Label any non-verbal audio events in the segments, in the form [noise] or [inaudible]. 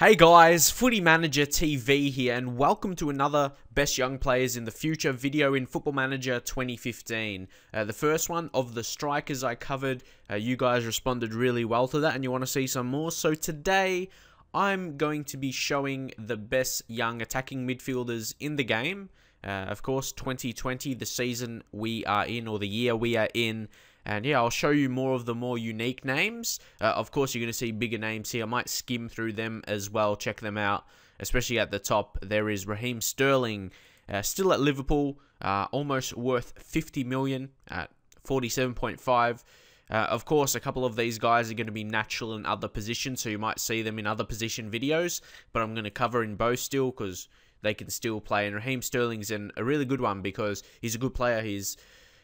Hey guys, Footy Manager TV here, and welcome to another Best Young Players in the Future video in Football Manager 2015. Uh, the first one of the strikers I covered, uh, you guys responded really well to that, and you want to see some more. So today, I'm going to be showing the best young attacking midfielders in the game. Uh, of course, 2020, the season we are in, or the year we are in, and yeah, I'll show you more of the more unique names. Uh, of course, you're going to see bigger names here. I might skim through them as well. Check them out, especially at the top. There is Raheem Sterling, uh, still at Liverpool, uh, almost worth 50 million at 47.5. Uh, of course, a couple of these guys are going to be natural in other positions, so you might see them in other position videos. But I'm going to cover in both still because they can still play. And Raheem Sterling's an, a really good one because he's a good player. He's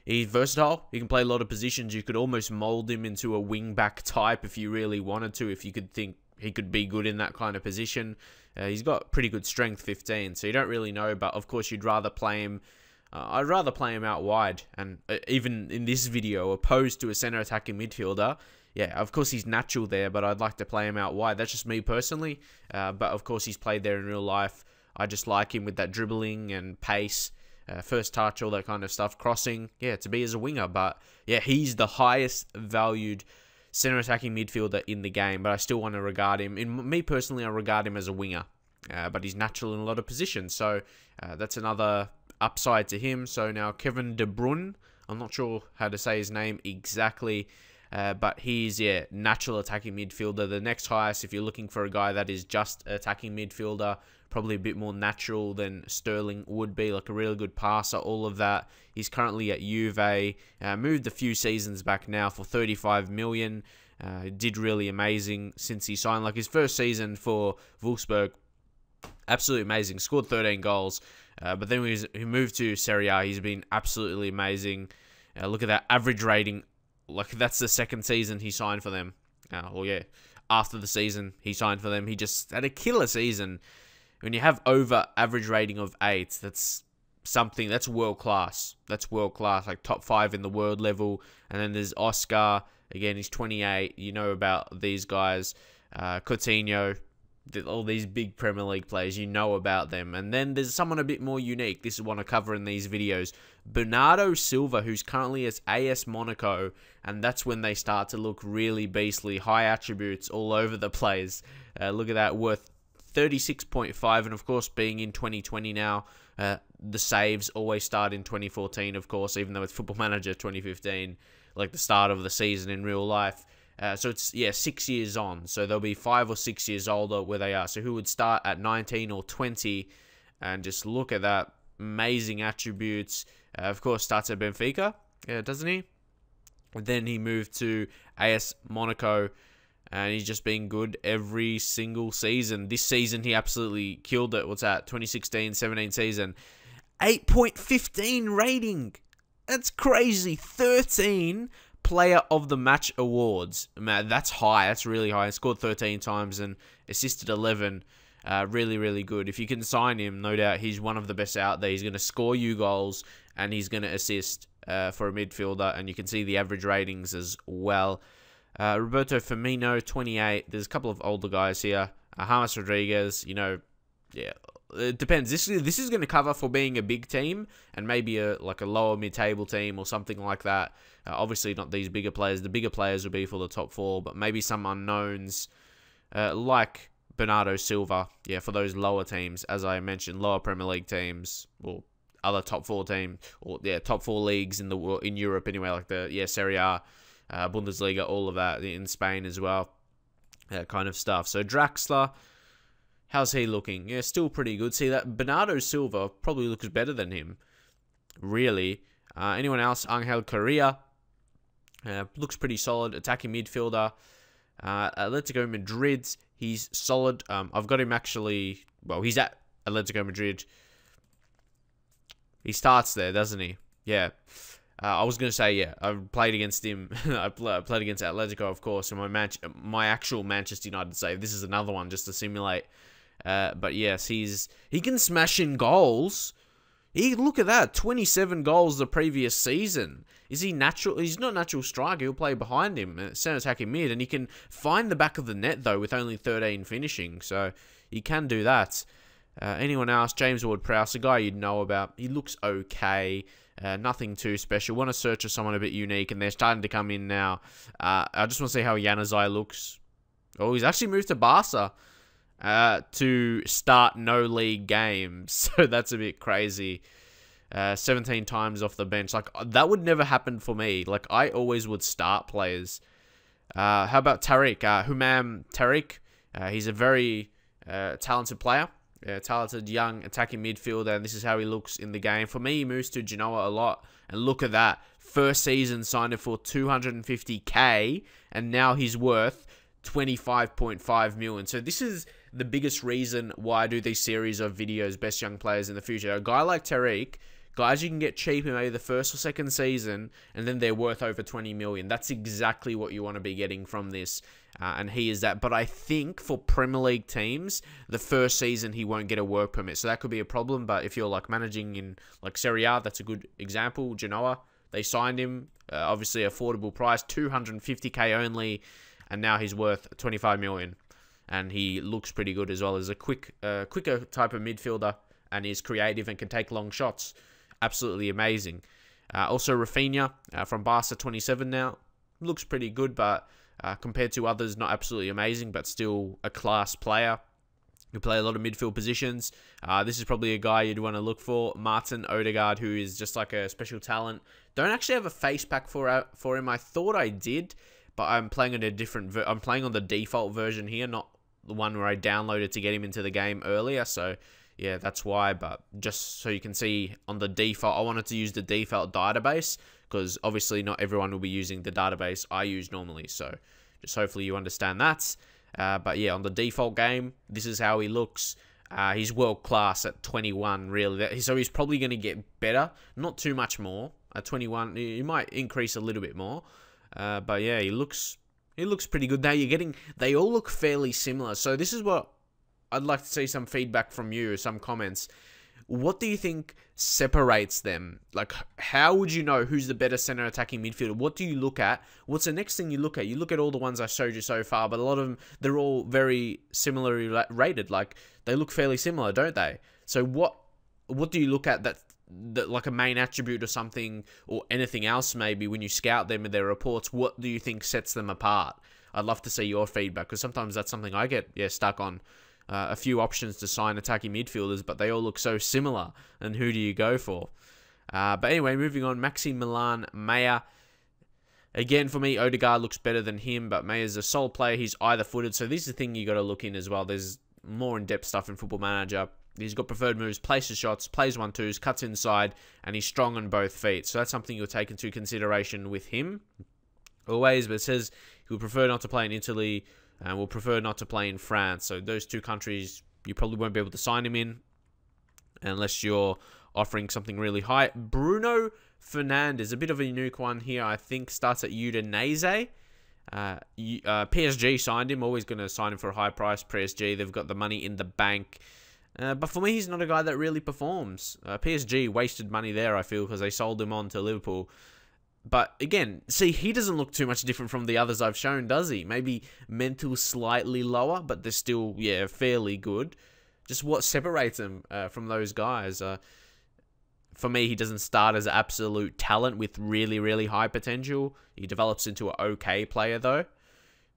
He's versatile. He can play a lot of positions. You could almost mold him into a wing back type if you really wanted to, if you could think he could be good in that kind of position. Uh, he's got pretty good strength, 15, so you don't really know, but of course you'd rather play him. Uh, I'd rather play him out wide, and uh, even in this video, opposed to a centre attacking midfielder. Yeah, of course he's natural there, but I'd like to play him out wide. That's just me personally, uh, but of course he's played there in real life. I just like him with that dribbling and pace uh, first touch, all that kind of stuff. Crossing, yeah, to be as a winger, but yeah, he's the highest valued center attacking midfielder in the game. But I still want to regard him. In me personally, I regard him as a winger, uh, but he's natural in a lot of positions, so uh, that's another upside to him. So now Kevin De Bruyne, I'm not sure how to say his name exactly. Uh, but he's yeah natural attacking midfielder. The next highest, if you're looking for a guy that is just attacking midfielder, probably a bit more natural than Sterling would be, like a really good passer. All of that. He's currently at Juve, uh, moved a few seasons back now for 35 million. Uh, did really amazing since he signed. Like his first season for Wolfsburg, absolutely amazing. Scored 13 goals, uh, but then he, he moved to Serie A. He's been absolutely amazing. Uh, look at that average rating like that's the second season he signed for them. Uh, well, yeah, after the season he signed for them, he just had a killer season. When you have over average rating of eight, that's something that's world class. That's world class, like top five in the world level. And then there's Oscar. Again, he's 28. You know about these guys, uh, Coutinho, all these big Premier League players. You know about them. And then there's someone a bit more unique. This is one I cover in these videos. Bernardo Silva, who's currently at AS Monaco, and that's when they start to look really beastly. High attributes all over the place. Uh, look at that, worth 36.5, and of course, being in 2020 now, uh, the saves always start in 2014, of course, even though it's Football Manager 2015, like the start of the season in real life. Uh, so it's, yeah, six years on. So they'll be five or six years older where they are. So who would start at 19 or 20 and just look at that amazing attributes. Uh, of course, starts at Benfica, yeah, uh, doesn't he? Then he moved to AS Monaco, and he's just been good every single season. This season, he absolutely killed it. What's that? 2016 17 season. 8.15 rating. That's crazy. 13 Player of the Match awards. Man, that's high. That's really high. He scored 13 times and assisted 11. Uh, really, really good. If you can sign him, no doubt he's one of the best out there. He's going to score you goals and he's going to assist uh, for a midfielder. And you can see the average ratings as well. Uh, Roberto Firmino, 28. There's a couple of older guys here. Uh, James Rodriguez, you know, yeah, it depends. This this is going to cover for being a big team and maybe a like a lower mid table team or something like that. Uh, obviously, not these bigger players. The bigger players would be for the top four, but maybe some unknowns uh, like Bernardo Silva. Yeah, for those lower teams, as I mentioned, lower Premier League teams will other top four team or yeah top four leagues in the in Europe anyway, like the yeah Serie A, uh, Bundesliga, all of that in Spain as well, that kind of stuff. So Draxler. How's he looking? Yeah, still pretty good. See that Bernardo Silva probably looks better than him, really. Uh, anyone else? Angel Correa uh, looks pretty solid. Attacking midfielder. Uh, Atletico Madrid. He's solid. Um, I've got him actually. Well, he's at Atletico Madrid he starts there, doesn't he? Yeah. Uh, I was gonna say yeah. I played against him. [laughs] I, played against Atletico, of course, and my match, my actual Manchester United save. This is another one just to simulate. Uh, but yes, he's he can smash in goals. He look at that, twenty seven goals the previous season. Is he natural? He's not natural striker. He'll play behind him, uh, center attacking mid, and he can find the back of the net though with only thirteen finishing. So he can do that. Uh, anyone else? James Ward Prowse, a guy you'd know about. He looks okay. Uh, nothing too special. Want to search for someone a bit unique, and they're starting to come in now. Uh, I just want to see how Yanazai looks. Oh, he's actually moved to Barca uh, to start no league games, [laughs] so that's a bit crazy. Uh, 17 times off the bench. Like, that would never happen for me. Like, I always would start players. how about Tariq? Humam Tariq. he's a very talented player. Yeah, talented, young, attacking midfielder, and this is how he looks in the game. For me, he moves to Genoa a lot, and look at that. First season signed it for 250k, and now he's worth 25.5 million. So this is the biggest reason why I do these series of videos, best young players in the future. A guy like Tariq, Guys you can get cheap in maybe the first or second season, and then they're worth over 20 million. That's exactly what you want to be getting from this. Uh, and he is that. But I think for Premier League teams, the first season he won't get a work permit. So that could be a problem. But if you're like managing in like Serie A, that's a good example. Genoa, they signed him, uh, obviously affordable price, 250k only, and now he's worth 25 million. And he looks pretty good as well as a quick, uh, quicker type of midfielder, and is creative and can take long shots absolutely amazing. Uh, also, Rafinha uh, from Barca 27 now looks pretty good, but uh, compared to others, not absolutely amazing, but still a class player. Who play a lot of midfield positions. Uh, this is probably a guy you'd want to look for. Martin Odegaard, who is just like a special talent. Don't actually have a face pack for uh, for him. I thought I did, but I'm playing on a different. I'm playing on the default version here, not the one where I downloaded to get him into the game earlier. So yeah, that's why. But just so you can see on the default, I wanted to use the default database because obviously not everyone will be using the database I use normally. So just hopefully you understand that. Uh, but yeah, on the default game, this is how he looks. Uh, he's world class at 21, really. So he's probably going to get better, not too much more. At 21, he might increase a little bit more. Uh, but yeah, he looks he looks pretty good. Now you're getting they all look fairly similar. So this is what I'd like to see some feedback from you, some comments. What do you think separates them? Like, how would you know who's the better center attacking midfielder? What do you look at? What's the next thing you look at? You look at all the ones I showed you so far, but a lot of them, they're all very similarly rated. Like, they look fairly similar, don't they? So, what what do you look at that that like a main attribute or something or anything else maybe when you scout them and their reports what do you think sets them apart i'd love to see your feedback because sometimes that's something i get yeah stuck on uh, a few options to sign attacking midfielders, but they all look so similar. And who do you go for? Uh, but anyway, moving on. Maxi Milan Mayer. Again, for me, Odegaard looks better than him, but Mayer's a sole player. He's either footed, so this is the thing you got to look in as well. There's more in depth stuff in Football Manager. He's got preferred moves, places shots, plays one twos, cuts inside, and he's strong on both feet. So that's something you'll take into consideration with him always, but says he would prefer not to play in Italy and will prefer not to play in France. So those two countries, you probably won't be able to sign him in unless you're offering something really high. Bruno Fernandes, a bit of a unique one here, I think, starts at Udinese. Uh, uh, PSG signed him, always going to sign him for a high price. PSG, they've got the money in the bank. Uh, but for me, he's not a guy that really performs. Uh, PSG wasted money there, I feel, because they sold him on to Liverpool. But again, see, he doesn't look too much different from the others I've shown, does he? Maybe mental slightly lower, but they're still, yeah, fairly good. Just what separates him uh, from those guys. Uh, for me, he doesn't start as absolute talent with really, really high potential. He develops into an okay player, though.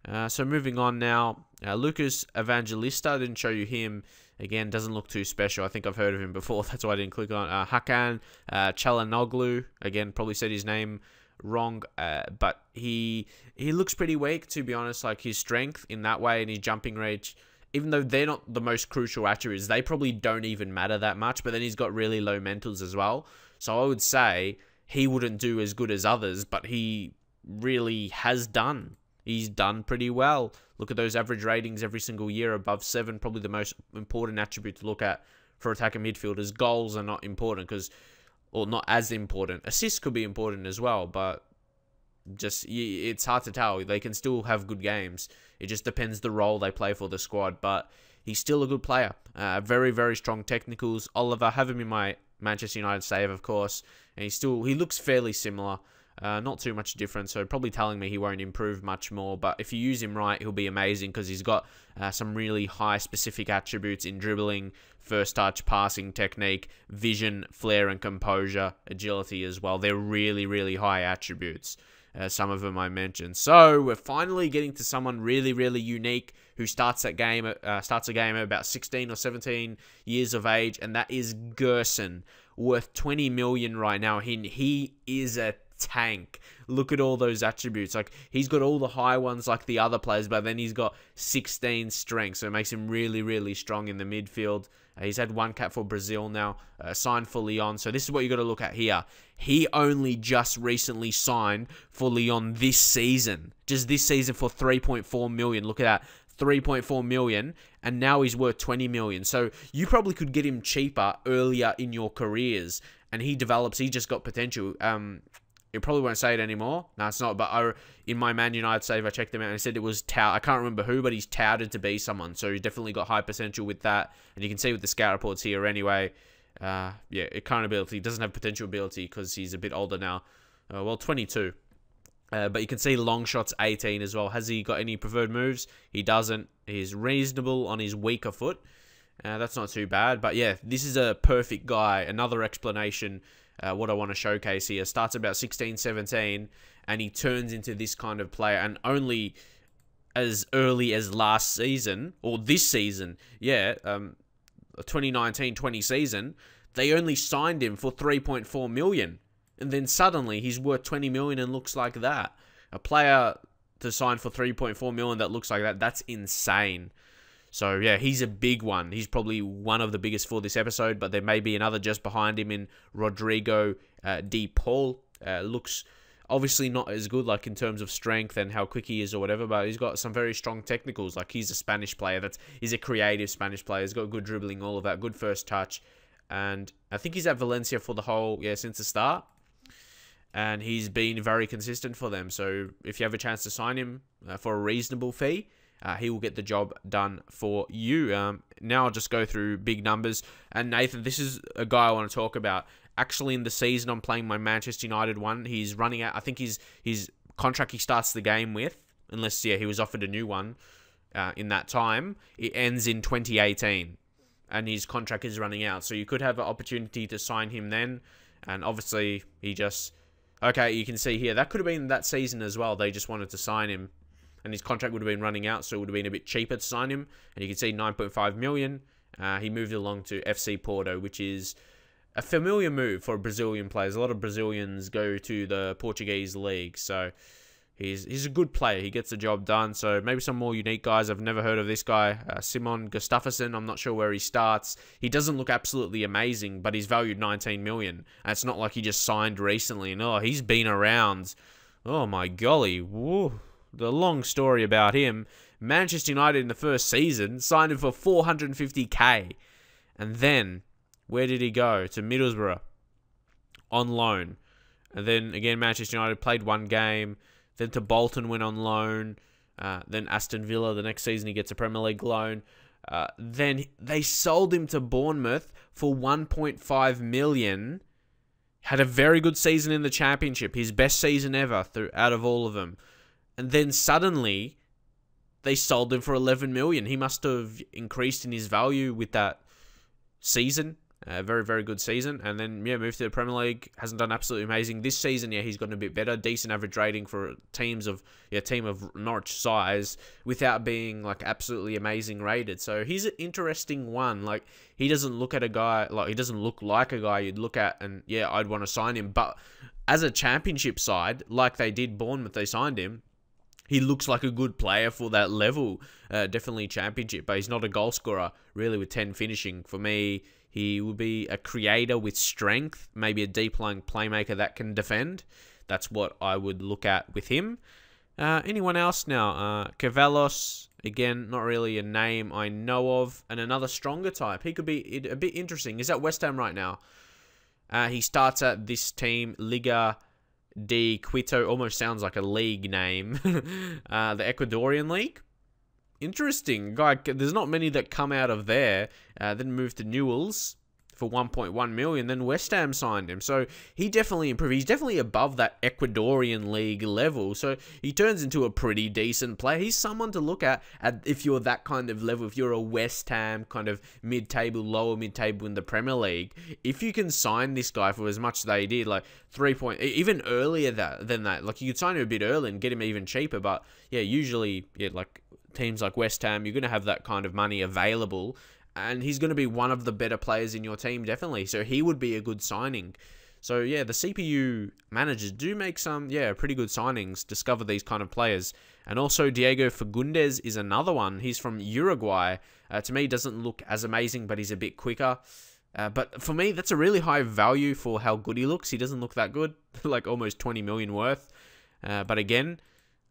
Uh, so moving on now, uh, Lucas Evangelista, I didn't show you him. Again, doesn't look too special. I think I've heard of him before. [laughs] That's why I didn't click on uh, Hakan uh, Chalanoglu. Again, probably said his name wrong. Uh, but he he looks pretty weak to be honest. Like his strength in that way and his jumping reach, even though they're not the most crucial attributes, they probably don't even matter that much. But then he's got really low mentals as well. So I would say he wouldn't do as good as others, but he really has done. He's done pretty well. Look at those average ratings every single year above seven, probably the most important attribute to look at for attacking midfielders. Goals are not important because or not as important. Assists could be important as well, but just it's hard to tell. They can still have good games. It just depends the role they play for the squad. But he's still a good player. Uh, very very strong technicals. Oliver have him in my Manchester United save, of course, and he still he looks fairly similar. Uh, not too much difference, so probably telling me he won't improve much more. But if you use him right, he'll be amazing because he's got uh, some really high specific attributes in dribbling, first touch, passing technique, vision, flair, and composure, agility as well. They're really, really high attributes. Uh, some of them I mentioned. So we're finally getting to someone really, really unique who starts that game, uh, starts a game at about 16 or 17 years of age, and that is Gerson, worth 20 million right now. He he is a tank. Look at all those attributes. Like he's got all the high ones like the other players, but then he's got 16 strength, so it makes him really, really strong in the midfield. Uh, he's had one cap for Brazil now, uh, signed for Leon. So this is what you got to look at here. He only just recently signed for Leon this season, just this season for 3.4 million. Look at that. 3.4 million and now he's worth 20 million. So you probably could get him cheaper earlier in your careers and he develops, he just got potential. Um it probably won't say it anymore. No, it's not. But I, in my Man United save, I checked them out and he said it was tout. I can't remember who, but he's touted to be someone. So he definitely got high potential with that. And you can see with the scout reports here anyway. Uh, yeah, it can ability. doesn't have potential ability because he's a bit older now. Uh, well, 22. Uh, but you can see long shots 18 as well. Has he got any preferred moves? He doesn't. He's reasonable on his weaker foot. Uh, that's not too bad. But yeah, this is a perfect guy. Another explanation uh, what I want to showcase here. Starts about 16, 17, and he turns into this kind of player. And only as early as last season, or this season, yeah, um, 2019 20 season, they only signed him for 3.4 million. And then suddenly he's worth 20 million and looks like that. A player to sign for 3.4 million that looks like that, that's insane. So yeah, he's a big one. He's probably one of the biggest for this episode, but there may be another just behind him in Rodrigo uh, D. Paul. Uh, looks obviously not as good like in terms of strength and how quick he is or whatever but he's got some very strong technicals like he's a spanish player that's he's a creative spanish player he's got good dribbling all of that good first touch and i think he's at valencia for the whole yeah since the start and he's been very consistent for them so if you have a chance to sign him uh, for a reasonable fee uh, he will get the job done for you. Um, now I'll just go through big numbers. And Nathan, this is a guy I want to talk about. Actually, in the season, I'm playing my Manchester United one. He's running out. I think his his contract he starts the game with, unless yeah he was offered a new one uh, in that time. It ends in 2018, and his contract is running out. So you could have an opportunity to sign him then. And obviously, he just okay. You can see here that could have been that season as well. They just wanted to sign him and his contract would have been running out, so it would have been a bit cheaper to sign him. And you can see 9.5 million. Uh, he moved along to FC Porto, which is a familiar move for Brazilian players. A lot of Brazilians go to the Portuguese league, so he's he's a good player. He gets the job done. So maybe some more unique guys. I've never heard of this guy, uh, Simon Gustafsson. I'm not sure where he starts. He doesn't look absolutely amazing, but he's valued 19 million. And it's not like he just signed recently. And oh, he's been around. Oh my golly, woo the long story about him. Manchester United in the first season signed him for 450k. And then, where did he go? To Middlesbrough on loan. And then again, Manchester United played one game. Then to Bolton went on loan. Uh, then Aston Villa the next season he gets a Premier League loan. Uh, then they sold him to Bournemouth for 1.5 million. Had a very good season in the championship, his best season ever out of all of them and then suddenly they sold him for 11 million. He must have increased in his value with that season. A very, very good season. And then, yeah, moved to the Premier League. Hasn't done absolutely amazing. This season, yeah, he's gotten a bit better. Decent average rating for teams of, yeah, team of Norwich size without being, like, absolutely amazing rated. So he's an interesting one. Like, he doesn't look at a guy, like, he doesn't look like a guy you'd look at and, yeah, I'd want to sign him. But as a championship side, like they did Bournemouth, they signed him he looks like a good player for that level, uh, definitely championship. But he's not a goal scorer really with ten finishing. For me, he would be a creator with strength, maybe a deep lying playmaker that can defend. That's what I would look at with him. Uh, anyone else now? Uh, Cavalos, again, not really a name I know of. And another stronger type. He could be a bit interesting. He's at West Ham right now. Uh, he starts at this team, Liga de Quito almost sounds like a league name. [laughs] uh, the Ecuadorian League. Interesting. Guy, there's not many that come out of there. Uh, then moved to Newell's for 1.1 million. Then West Ham signed him, so he definitely improved. He's definitely above that Ecuadorian league level, so he turns into a pretty decent player. He's someone to look at, at if you're that kind of level. If you're a West Ham kind of mid-table, lower mid-table in the Premier League, if you can sign this guy for as much as they did, like three point, even earlier that than that, like you could sign him a bit early and get him even cheaper. But yeah, usually, yeah, like teams like West Ham, you're going to have that kind of money available and he's going to be one of the better players in your team, definitely. So he would be a good signing. So yeah, the CPU managers do make some yeah pretty good signings. Discover these kind of players, and also Diego Fagundes is another one. He's from Uruguay. Uh, to me, doesn't look as amazing, but he's a bit quicker. Uh, but for me, that's a really high value for how good he looks. He doesn't look that good, [laughs] like almost 20 million worth. Uh, but again,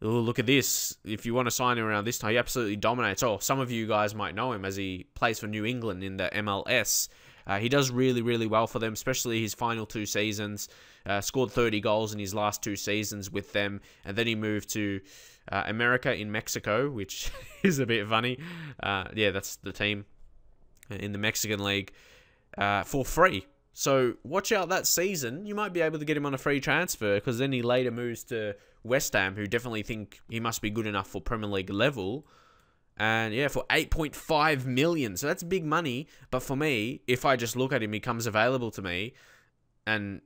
Oh, look at this. If you want to sign him around this time, he absolutely dominates. Oh, some of you guys might know him as he plays for New England in the MLS. Uh, he does really, really well for them, especially his final two seasons. Uh, scored 30 goals in his last two seasons with them, and then he moved to uh, America in Mexico, which [laughs] is a bit funny. Uh, yeah, that's the team in the Mexican League uh, for free. So watch out that season. You might be able to get him on a free transfer because then he later moves to West Ham, who definitely think he must be good enough for Premier League level. And yeah, for 8.5 million. So that's big money. But for me, if I just look at him, he comes available to me. And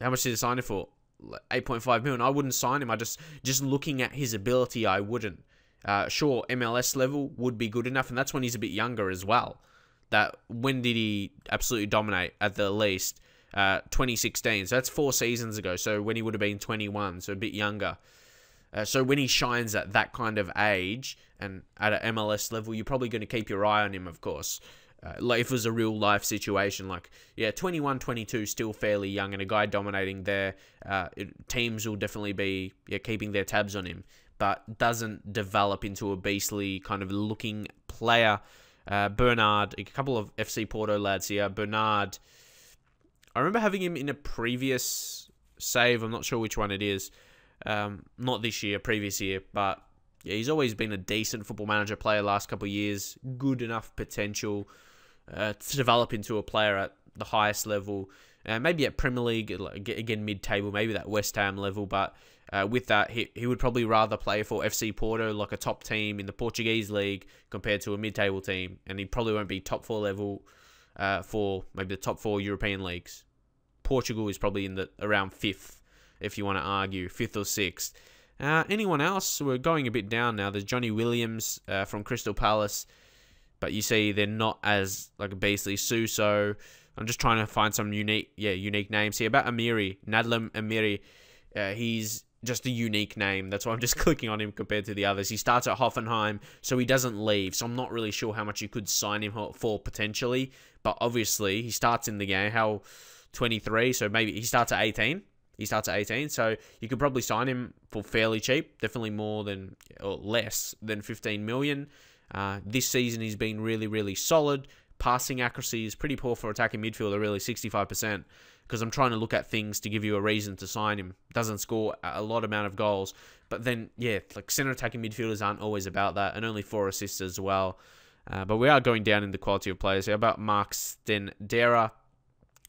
how much did he sign it for? 8.5 million. I wouldn't sign him. I just, just looking at his ability, I wouldn't. Uh, sure, MLS level would be good enough. And that's when he's a bit younger as well. That when did he absolutely dominate? At the least, uh, 2016. So that's four seasons ago. So when he would have been 21, so a bit younger. Uh, so when he shines at that kind of age and at an MLS level, you're probably going to keep your eye on him, of course. Uh, like if it was a real life situation, like yeah, 21, 22, still fairly young, and a guy dominating there, uh, it, teams will definitely be yeah keeping their tabs on him, but doesn't develop into a beastly kind of looking player. Uh, Bernard, a couple of FC Porto lads here. Bernard I remember having him in a previous save. I'm not sure which one it is. Um, not this year, previous year, but yeah, he's always been a decent football manager player last couple of years. Good enough potential uh, to develop into a player at the highest level. Uh, maybe at Premier League, again mid-table, maybe that West Ham level. But uh, with that, he, he would probably rather play for FC Porto, like a top team in the Portuguese league, compared to a mid-table team. And he probably won't be top four level uh, for maybe the top four European leagues. Portugal is probably in the around fifth, if you want to argue, fifth or sixth. Uh, anyone else? We're going a bit down now. There's Johnny Williams uh, from Crystal Palace, but you see they're not as like a beastly Suso. I'm just trying to find some unique, yeah, unique names here. About Amiri, Nadlam Amiri, uh, he's just a unique name. That's why I'm just [laughs] clicking on him compared to the others. He starts at Hoffenheim, so he doesn't leave. So I'm not really sure how much you could sign him for potentially. But obviously, he starts in the game. How 23, so maybe he starts at 18. He starts at 18, so you could probably sign him for fairly cheap. Definitely more than or less than 15 million. Uh, this season, he's been really, really solid. Passing accuracy is pretty poor for attacking midfielder, really 65% because I'm trying to look at things to give you a reason to sign him. Doesn't score a lot amount of goals, but then yeah, like center attacking midfielders aren't always about that, and only four assists as well. Uh, but we are going down in the quality of players. How about Mark Stendera?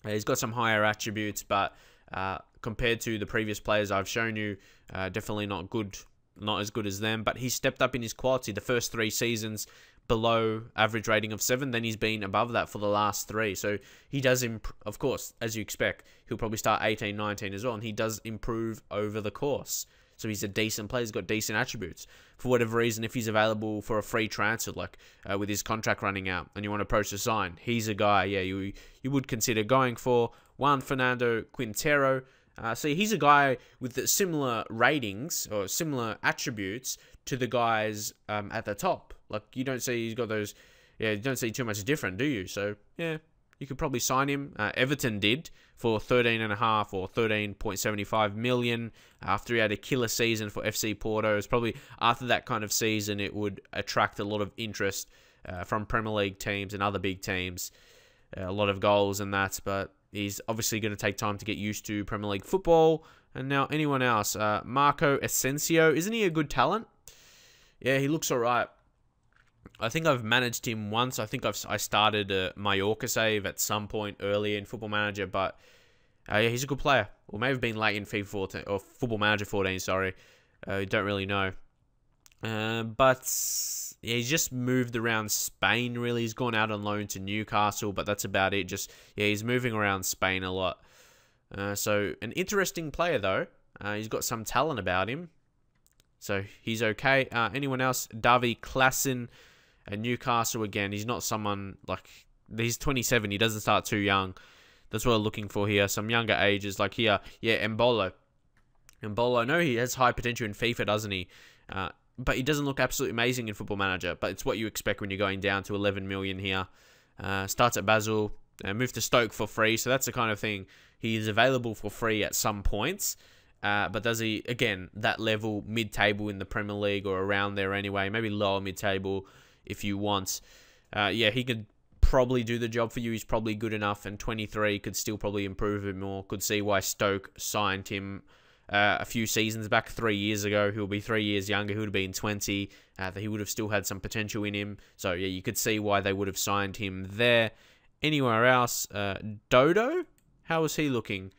Uh, he's got some higher attributes, but uh, compared to the previous players I've shown you, uh, definitely not good, not as good as them. But he stepped up in his quality the first three seasons below average rating of seven, then he's been above that for the last three. So he does, imp- of course, as you expect, he'll probably start 18, 19 as well, and he does improve over the course. So he's a decent player. He's got decent attributes. For whatever reason, if he's available for a free transfer, like uh, with his contract running out, and you want to approach the sign, he's a guy. Yeah, you you would consider going for Juan Fernando Quintero. Uh, he's a guy with similar ratings or similar attributes to the guys um, at the top. Like you don't see he's got those. Yeah, you don't see too much different, do you? So yeah, you could probably sign him. Uh, Everton did for thirteen and a half or 13.75 million after he had a killer season for FC Porto. It's probably after that kind of season it would attract a lot of interest uh, from Premier League teams and other big teams. Uh, a lot of goals and that, but he's obviously going to take time to get used to Premier League football. And now anyone else? Uh, Marco Asensio, isn't he a good talent? Yeah, he looks all right. I think I've managed him once. I think I've I started a Mallorca save at some point earlier in Football Manager, but uh, yeah, he's a good player. Or may have been late in FIFA 14 or Football Manager 14. Sorry, uh, don't really know. Uh, but yeah, he's just moved around Spain. Really, he's gone out on loan to Newcastle, but that's about it. Just yeah, he's moving around Spain a lot. Uh, so an interesting player though. Uh, he's got some talent about him. So he's okay. Uh, anyone else? Davi Klassen. And Newcastle again, he's not someone like he's 27. He doesn't start too young. That's what we're looking for here. Some younger ages, like here, yeah, Embolo. Embolo. I know he has high potential in FIFA, doesn't he? Uh, but he doesn't look absolutely amazing in Football Manager. But it's what you expect when you're going down to 11 million here. Uh, starts at Basel, uh, moved to Stoke for free. So that's the kind of thing he is available for free at some points. Uh, but does he again that level mid-table in the Premier League or around there anyway? Maybe lower mid-table if you want. Uh, yeah, he could probably do the job for you. He's probably good enough, and 23 could still probably improve him more. Could see why Stoke signed him uh, a few seasons back, three years ago. He'll be three years younger. He would have been 20. Uh, he would have still had some potential in him. So, yeah, you could see why they would have signed him there. Anywhere else, uh, Dodo? How is he looking?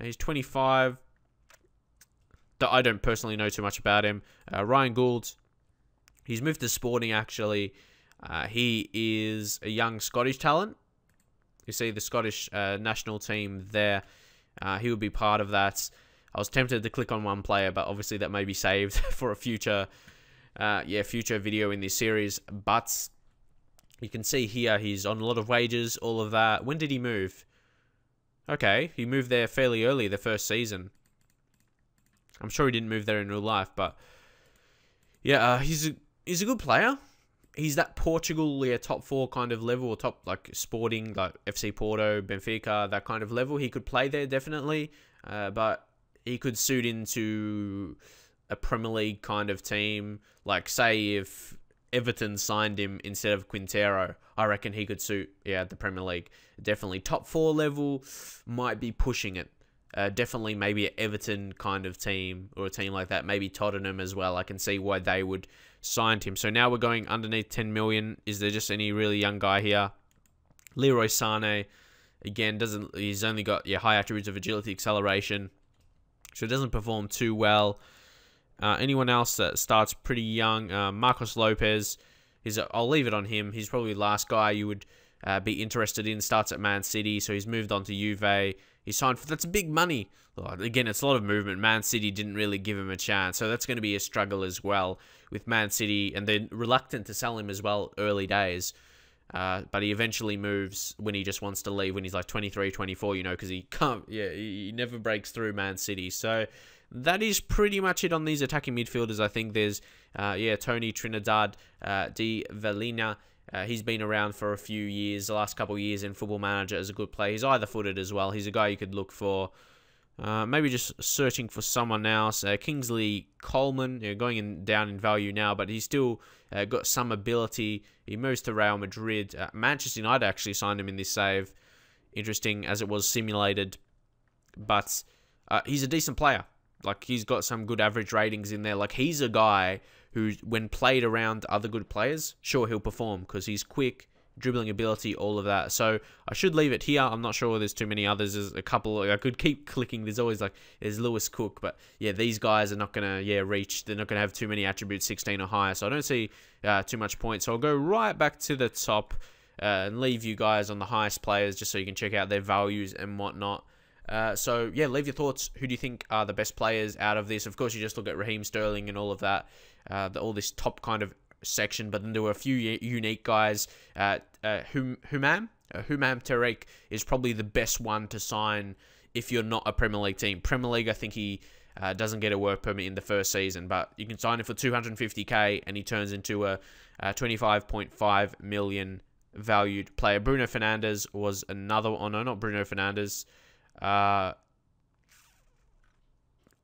Uh, he's 25. I don't personally know too much about him. Uh, Ryan Gould, He's moved to Sporting, actually. Uh, he is a young Scottish talent. You see the Scottish uh, national team there. Uh, he would be part of that. I was tempted to click on one player, but obviously that may be saved [laughs] for a future, uh, yeah, future video in this series. But you can see here he's on a lot of wages, all of that. When did he move? Okay, he moved there fairly early the first season. I'm sure he didn't move there in real life, but yeah, uh, he's a he's a good player. He's that Portugal yeah, top four kind of level, or top like Sporting, like FC Porto, Benfica, that kind of level. He could play there definitely, uh, but he could suit into a Premier League kind of team. Like say if Everton signed him instead of Quintero, I reckon he could suit yeah the Premier League. Definitely top four level might be pushing it. Uh, definitely maybe an Everton kind of team or a team like that. Maybe Tottenham as well. I can see why they would signed him. So now we're going underneath 10 million. Is there just any really young guy here? Leroy Sane, again, doesn't he's only got yeah, high attributes of agility, acceleration. So it doesn't perform too well. Uh, anyone else that starts pretty young, uh, Marcos Lopez, is. i I'll leave it on him. He's probably the last guy you would uh, be interested in. Starts at Man City, so he's moved on to Juve. He signed for that's big money. Again, it's a lot of movement. Man City didn't really give him a chance, so that's going to be a struggle as well with Man City, and they're reluctant to sell him as well early days. Uh, but he eventually moves when he just wants to leave when he's like 23, 24, you know, because he can't, yeah, he never breaks through Man City. So that is pretty much it on these attacking midfielders. I think there's, uh, yeah, Tony Trinidad, uh, Di Valina, uh, he's been around for a few years, the last couple of years in Football Manager as a good player. He's either footed as well. He's a guy you could look for. Uh, maybe just searching for someone else. Uh, Kingsley Coleman, you know, going in, down in value now, but he's still uh, got some ability. He moves to Real Madrid. Uh, Manchester United actually signed him in this save. Interesting as it was simulated. But uh, he's a decent player. Like, he's got some good average ratings in there. Like, he's a guy who, when played around other good players, sure he'll perform because he's quick, dribbling ability, all of that. So I should leave it here. I'm not sure there's too many others. There's a couple I could keep clicking. There's always like there's Lewis Cook, but yeah, these guys are not gonna yeah reach. They're not gonna have too many attributes 16 or higher. So I don't see uh, too much point. So I'll go right back to the top uh, and leave you guys on the highest players just so you can check out their values and whatnot. Uh, so yeah, leave your thoughts. Who do you think are the best players out of this? Of course, you just look at Raheem Sterling and all of that uh, the, all this top kind of section. But then there were a few unique guys. Uh, uh, Hum- Humam, uh, Humam Tarek is probably the best one to sign if you're not a Premier League team. Premier League, I think he uh, doesn't get a work permit in the first season, but you can sign him for 250k and he turns into a, a 25.5 million valued player. Bruno Fernandes was another. Oh no, not Bruno Fernandes. Uh,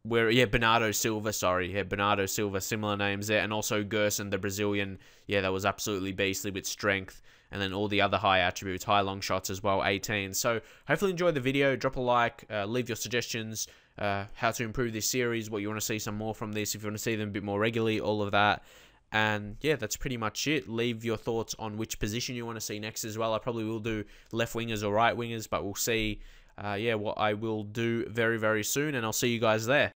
where yeah Bernardo Silva, sorry, yeah Bernardo Silva, similar names there, and also Gerson, the Brazilian, yeah that was absolutely beastly with strength, and then all the other high attributes, high long shots as well, 18. So hopefully enjoy the video, drop a like, uh, leave your suggestions, uh, how to improve this series, what you want to see some more from this, if you want to see them a bit more regularly, all of that. And yeah, that's pretty much it. Leave your thoughts on which position you want to see next as well. I probably will do left wingers or right wingers, but we'll see. Uh, yeah, what I will do very, very soon, and I'll see you guys there.